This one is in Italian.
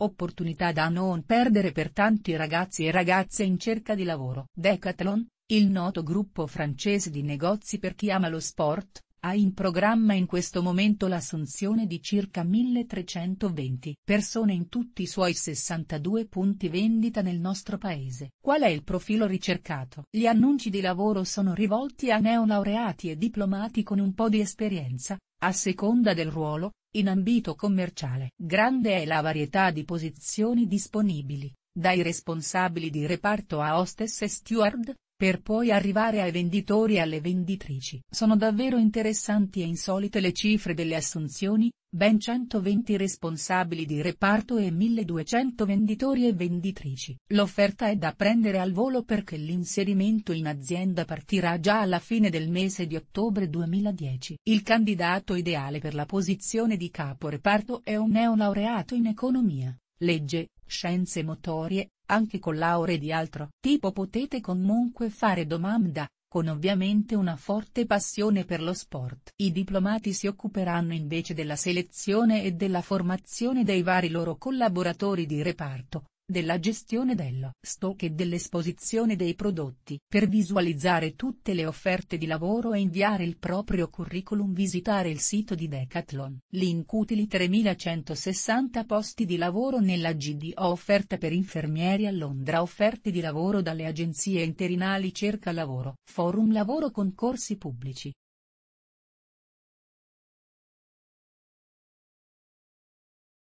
Opportunità da non perdere per tanti ragazzi e ragazze in cerca di lavoro. Decathlon, il noto gruppo francese di negozi per chi ama lo sport, ha in programma in questo momento l'assunzione di circa 1320 persone in tutti i suoi 62 punti vendita nel nostro paese. Qual è il profilo ricercato? Gli annunci di lavoro sono rivolti a neolaureati e diplomati con un po' di esperienza, a seconda del ruolo, in ambito commerciale grande è la varietà di posizioni disponibili, dai responsabili di reparto a hostess e steward, per poi arrivare ai venditori e alle venditrici. Sono davvero interessanti e insolite le cifre delle assunzioni, ben 120 responsabili di reparto e 1200 venditori e venditrici. L'offerta è da prendere al volo perché l'inserimento in azienda partirà già alla fine del mese di ottobre 2010. Il candidato ideale per la posizione di capo reparto è un neolaureato in economia, legge, scienze motorie, anche con lauree di altro tipo potete comunque fare domanda, con ovviamente una forte passione per lo sport. I diplomati si occuperanno invece della selezione e della formazione dei vari loro collaboratori di reparto, della gestione dello stock e dell'esposizione dei prodotti. Per visualizzare tutte le offerte di lavoro e inviare il proprio curriculum visitare il sito di Decathlon. Link utili 3160 posti di lavoro nella GDO offerta per infermieri a Londra offerte di lavoro dalle agenzie interinali cerca lavoro. Forum lavoro concorsi pubblici.